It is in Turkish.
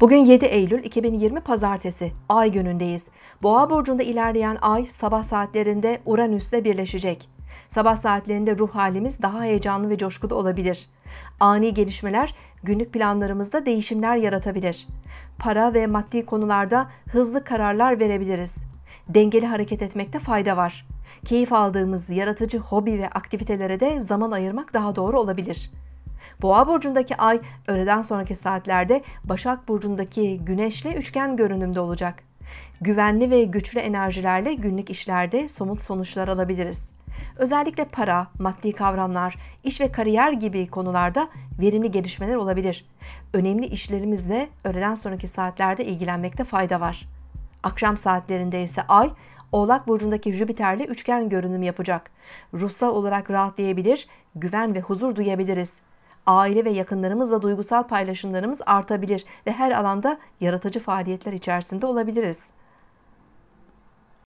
Bugün 7 Eylül 2020 Pazartesi, Ay günündeyiz. Boğa burcunda ilerleyen Ay sabah saatlerinde Uranüs'le birleşecek. Sabah saatlerinde ruh halimiz daha heyecanlı ve coşkulu olabilir. Ani gelişmeler günlük planlarımızda değişimler yaratabilir. Para ve maddi konularda hızlı kararlar verebiliriz. Dengeli hareket etmekte fayda var. Keyif aldığımız yaratıcı hobi ve aktivitelere de zaman ayırmak daha doğru olabilir. Boğa burcundaki ay öğleden sonraki saatlerde Başak burcundaki güneşle üçgen görünümde olacak. Güvenli ve güçlü enerjilerle günlük işlerde somut sonuçlar alabiliriz. Özellikle para, maddi kavramlar, iş ve kariyer gibi konularda verimli gelişmeler olabilir. Önemli işlerimizle öğleden sonraki saatlerde ilgilenmekte fayda var. Akşam saatlerinde ise ay Oğlak burcundaki Jüpiter'le üçgen görünüm yapacak. Ruhsal olarak rahatlayabilir, güven ve huzur duyabiliriz aile ve yakınlarımızla duygusal paylaşımlarımız artabilir ve her alanda yaratıcı faaliyetler içerisinde olabiliriz.